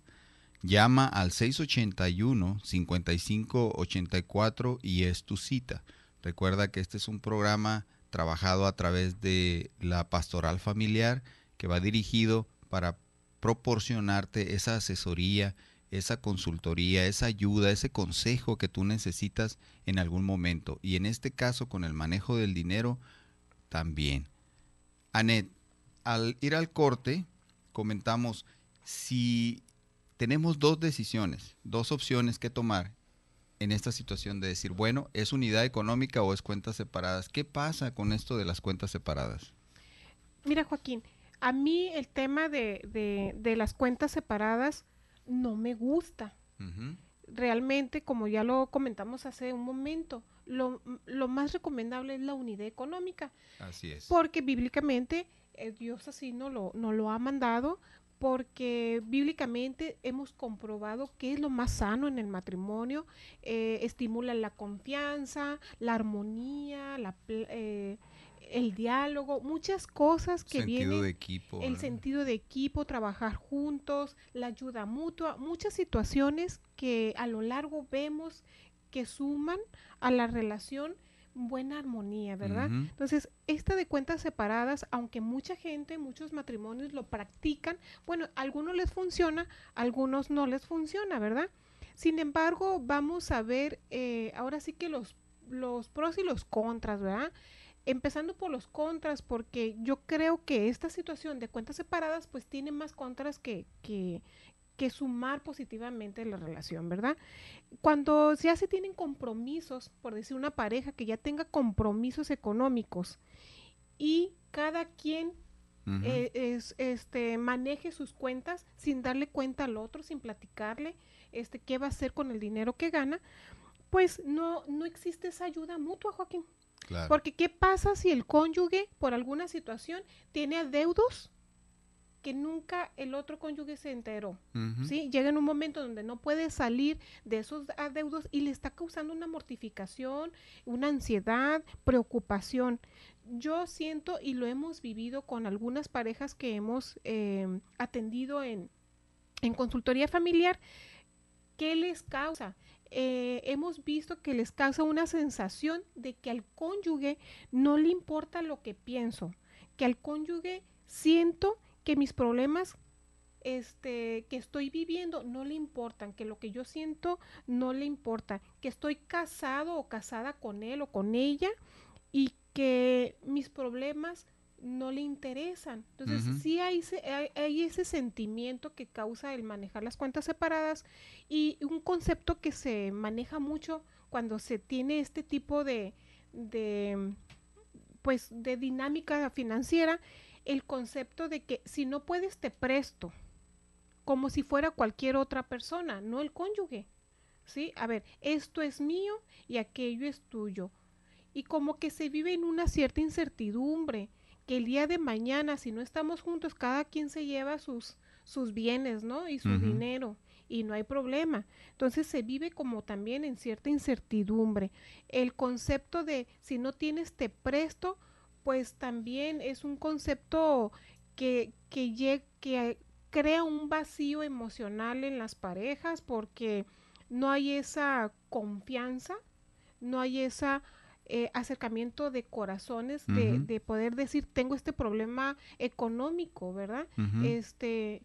Llama al 681-5584 y es tu cita. Recuerda que este es un programa trabajado a través de la pastoral familiar que va dirigido para proporcionarte esa asesoría, esa consultoría, esa ayuda, ese consejo que tú necesitas en algún momento. Y en este caso, con el manejo del dinero, también. Anet, al ir al corte, comentamos si tenemos dos decisiones, dos opciones que tomar en esta situación de decir, bueno, ¿es unidad económica o es cuentas separadas? ¿Qué pasa con esto de las cuentas separadas? Mira, Joaquín, a mí el tema de, las cuentas separadas no me gusta. Realmente, como ya lo comentamos hace un momento, lo, lo, más recomendable es la unidad económica. Así es. Porque bíblicamente eh, Dios así no lo, no lo ha mandado, porque bíblicamente hemos comprobado que es lo más sano en el matrimonio, eh, estimula la confianza, la armonía, la, eh, el diálogo, muchas cosas que sentido De equipo, el sentido de equipo, trabajar juntos, la ayuda mutua, muchas situaciones que a lo largo vemos que suman a la relación buena armonía, ¿verdad? Entonces, esta de cuentas separadas, aunque mucha gente, muchos matrimonios lo practican, bueno, a algunos les funciona, a algunos no les funciona, ¿verdad? Sin embargo, vamos a ver eh, ahora sí que los, los pros y los contras, ¿verdad? empezando por los contras, porque yo creo que esta situación de cuentas separadas pues tiene más contras que, que, sumar positivamente la relación, ¿verdad? Cuando ya se tienen compromisos, por decir una pareja que ya tenga compromisos económicos y cada quien eh, es, este, maneje sus cuentas sin darle cuenta al otro, sin platicarle este, qué va a hacer con el dinero que gana, pues no, no existe esa ayuda mutua, Joaquín. Porque ¿qué pasa si el cónyuge, por alguna situación, tiene adeudos que nunca el otro cónyuge se enteró? ¿sí? Llega en un momento donde no puede salir de esos adeudos y le está causando una mortificación, una ansiedad, preocupación. Yo siento y lo hemos vivido con algunas parejas que hemos em, atendido en, en consultoría familiar, ¿qué les causa? Eh, hemos visto que les causa una sensación de que al cónyuge no le importa lo que pienso, que al cónyuge siento que mis problemas este, que estoy viviendo no le importan, que lo que yo siento no le importa, que estoy casado o casada con él o con ella y que mis problemas no le interesan. Entonces, sí hay, ese sentimiento que causa el manejar las cuentas separadas y un concepto que se maneja mucho cuando se tiene este tipo de, pues, de dinámica financiera, el concepto de que si no puedes te presto, como si fuera cualquier otra persona, no el cónyuge. ¿Sí? A ver, esto es mío y aquello es tuyo. Y como que se vive en una cierta incertidumbre, que el día de mañana, si no estamos juntos, cada quien se lleva sus, sus bienes, ¿no? Y su dinero y no hay problema. Entonces se vive como también en cierta incertidumbre. El concepto de si no tienes te presto, pues también es un concepto que, que, que crea un vacío emocional en las parejas porque no hay esa confianza, no hay esa eh, acercamiento de corazones, de, poder decir, tengo este problema económico, ¿verdad? Este,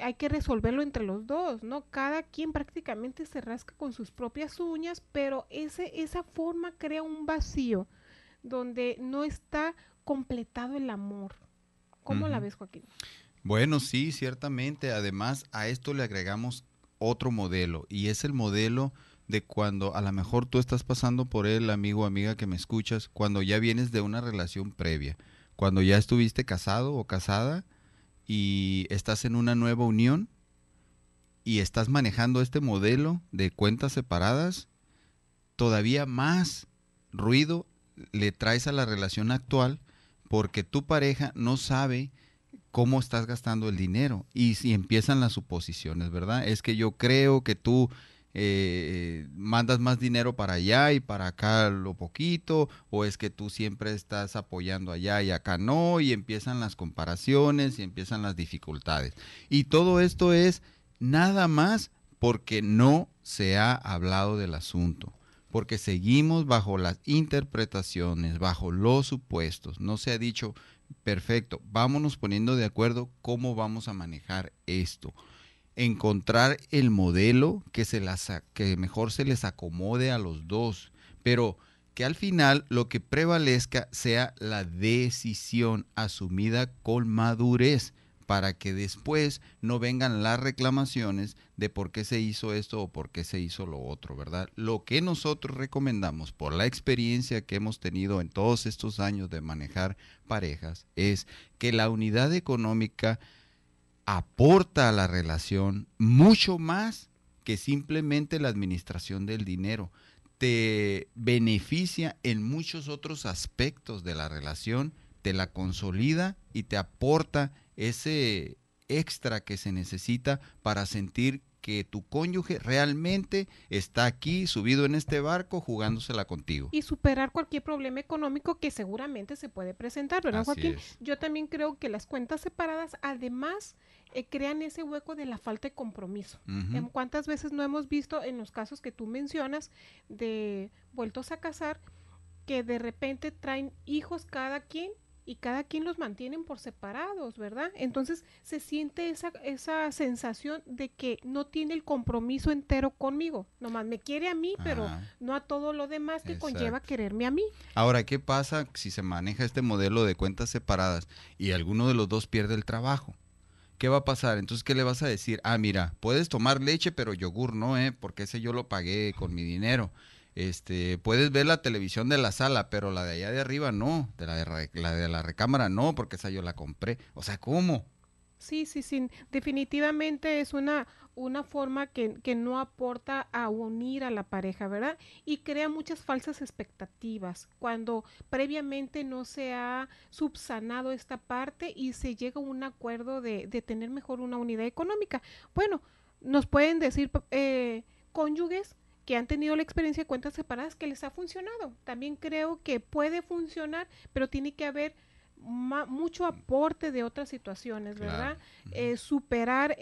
hay que resolverlo entre los dos, ¿no? Cada quien prácticamente se rasca con sus propias uñas, pero ese, esa forma crea un vacío donde no está completado el amor. ¿Cómo la ves, Joaquín? Bueno, sí, ciertamente. Además, a esto le agregamos otro modelo y es el modelo de cuando a lo mejor tú estás pasando por el amigo, amiga que me escuchas, cuando ya vienes de una relación previa, cuando ya estuviste casado o casada y estás en una nueva unión y estás manejando este modelo de cuentas separadas, todavía más ruido le traes a la relación actual porque tu pareja no sabe cómo estás gastando el dinero y si empiezan las suposiciones, ¿verdad? Es que yo creo que tú eh, eh, mandas más dinero para allá y para acá lo poquito, o es que tú siempre estás apoyando allá y acá no, y empiezan las comparaciones y empiezan las dificultades. Y todo esto es nada más porque no se ha hablado del asunto porque seguimos bajo las interpretaciones, bajo los supuestos. No se ha dicho, perfecto, vámonos poniendo de acuerdo cómo vamos a manejar esto encontrar el modelo que, se las, que mejor se les acomode a los dos, pero que al final lo que prevalezca sea la decisión asumida con madurez para que después no vengan las reclamaciones de por qué se hizo esto o por qué se hizo lo otro, ¿verdad? Lo que nosotros recomendamos por la experiencia que hemos tenido en todos estos años de manejar parejas es que la unidad económica aporta a la relación mucho más que simplemente la administración del dinero. Te beneficia en muchos otros aspectos de la relación, te la consolida y te aporta ese extra que se necesita para sentir que tu cónyuge realmente está aquí, subido en este barco, jugándosela contigo. Y superar cualquier problema económico que seguramente se puede presentar, ¿verdad, Joaquín? Yo también creo que las cuentas separadas, además, eh, crean ese hueco de la falta de compromiso. Em, ¿Cuántas veces no hemos visto en los casos que tú mencionas de vueltos a casar que de repente traen hijos cada quien y cada quien los mantienen por separados, ¿verdad? Entonces se siente esa, esa sensación de que no tiene el compromiso entero conmigo, nomás me quiere a mí, pero no a todo lo demás que conlleva quererme a mí. Ahora, ¿qué pasa si se maneja este modelo de cuentas separadas y alguno de los dos pierde el trabajo? ¿qué va a pasar? Entonces, ¿qué le vas a decir? Ah, mira, puedes tomar leche, pero yogur no, ¿eh? Porque ese yo lo pagué con mi dinero. Este, puedes ver la televisión de la sala, pero la de allá de arriba no, de la de, la de la recámara no, porque esa yo la compré. O sea, ¿cómo? Sí, sí, sí. Definitivamente es una, una forma que, no aporta a unir a la pareja, ¿verdad? Y crea muchas falsas expectativas cuando previamente no se ha subsanado esta parte y se llega a un acuerdo de, de tener mejor una unidad económica. Bueno, nos pueden decir eh, cónyuges que han tenido la experiencia de cuentas separadas que les ha funcionado. También creo que puede funcionar, pero tiene que haber mucho mm. aporte de otras situaciones, ¿verdad? Eh, superar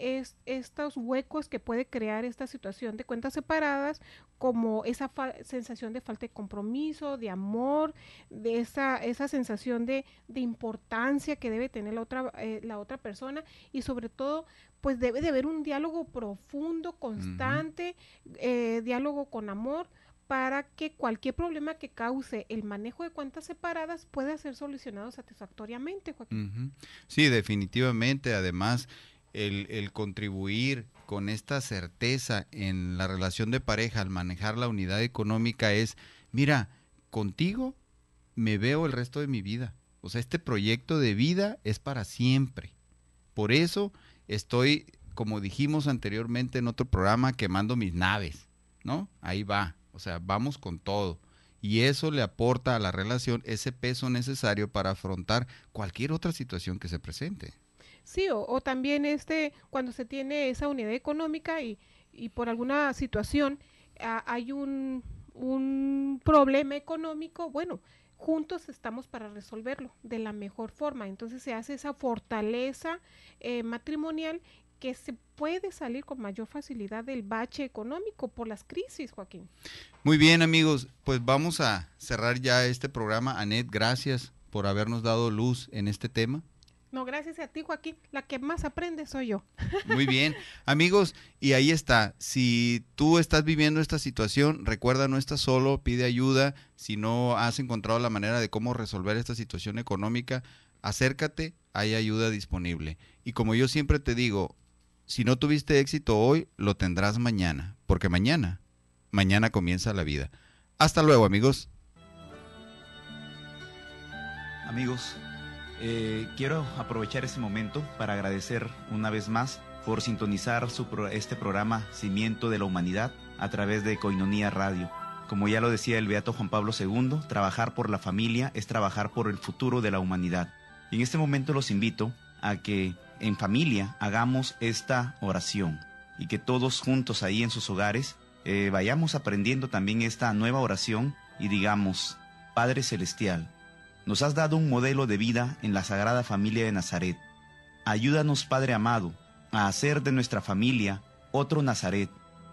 estos huecos que puede crear esta situación de cuentas separadas, como esa sensación de falta de compromiso, de amor, de esa, esa sensación de, importancia que debe tener la otra, eh, la otra persona y sobre todo pues debe de haber un diálogo profundo, constante, eh, diálogo con amor, para que cualquier problema que cause el manejo de cuentas separadas pueda ser solucionado satisfactoriamente, Joaquín. Sí, definitivamente. Además, el, el, contribuir con esta certeza en la relación de pareja al manejar la unidad económica es, mira, contigo me veo el resto de mi vida. O sea, este proyecto de vida es para siempre. Por eso estoy, como dijimos anteriormente en otro programa, quemando mis naves, ¿no? Ahí va, o sea, vamos con todo. Y eso le aporta a la relación ese peso necesario para afrontar cualquier otra situación que se presente. Sí, o, también este, cuando se tiene esa unidad económica y, y por alguna situación hay un, un problema económico, bueno, juntos estamos para resolverlo de la mejor forma. Entonces se hace esa fortaleza eh, matrimonial que se puede salir con mayor facilidad del bache económico por las crisis, Joaquín. Muy bien, amigos, pues vamos a cerrar ya este programa. Anet, gracias por habernos dado luz en este tema. No, gracias a ti, Joaquín. La que más aprende soy yo. Muy bien. Amigos, y ahí está. Si tú estás viviendo esta situación, recuerda, no estás solo, pide ayuda. Si no has encontrado la manera de cómo resolver esta situación económica, acércate, hay ayuda disponible. Y como yo siempre te digo, si no tuviste éxito hoy, lo tendrás mañana, porque mañana, mañana comienza la vida. Hasta luego, amigos. Amigos, eh, quiero aprovechar este momento para agradecer una vez más por sintonizar este programa Cimiento de la Humanidad a través de Coinonía Radio. Como ya lo decía el Beato Juan Pablo II, trabajar por la familia es trabajar por el futuro de la humanidad. en este momento los invito a que en familia hagamos esta oración y que todos juntos ahí en sus hogares eh, vayamos aprendiendo también esta nueva oración y digamos, Padre Celestial, nos has dado un modelo de vida en la Sagrada Familia de Nazaret. Ayúdanos, Padre amado, a hacer de nuestra familia otro Nazaret,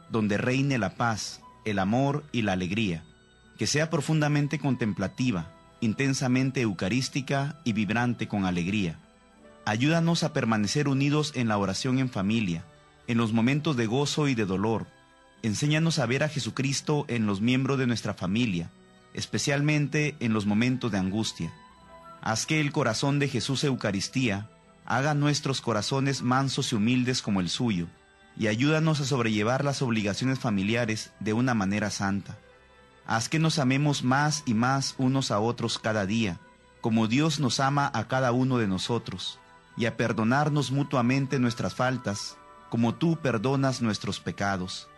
donde reine la paz, el amor y la alegría, que sea profundamente contemplativa, intensamente eucarística y vibrante con alegría Ayúdanos a permanecer unidos en la oración en familia, en los momentos de gozo y de dolor. Enséñanos a ver a Jesucristo en los miembros de nuestra familia, especialmente en los momentos de angustia. Haz que el corazón de Jesús Eucaristía haga nuestros corazones mansos y humildes como el suyo, y ayúdanos a sobrellevar las obligaciones familiares de una manera santa. Haz que nos amemos más y más unos a otros cada día, como Dios nos ama a cada uno de nosotros y a perdonarnos mutuamente nuestras faltas, como tú perdonas nuestros pecados.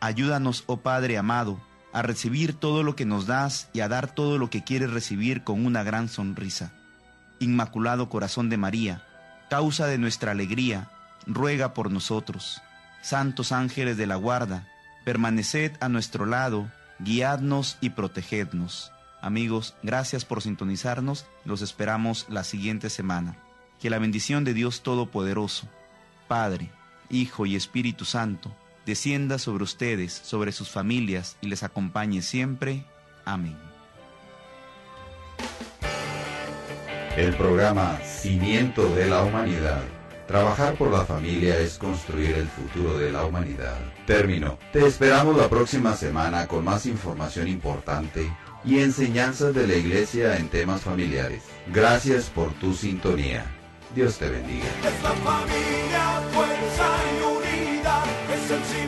Ayúdanos, oh Padre amado, a recibir todo lo que nos das y a dar todo lo que quieres recibir con una gran sonrisa. Inmaculado Corazón de María, causa de nuestra alegría, ruega por nosotros. Santos ángeles de la guarda, permaneced a nuestro lado, guiadnos y protegednos. Amigos, gracias por sintonizarnos, los esperamos la siguiente semana que la bendición de Dios Todopoderoso, Padre, Hijo y Espíritu Santo, descienda sobre ustedes, sobre sus familias y les acompañe siempre. Amén. El programa Cimiento de la Humanidad. Trabajar por la familia es construir el futuro de la humanidad. Término. Te esperamos la próxima semana con más información importante y enseñanzas de la Iglesia en temas familiares. Gracias por tu sintonía. Dios te bendiga. Es la familia fuerza y unida, es el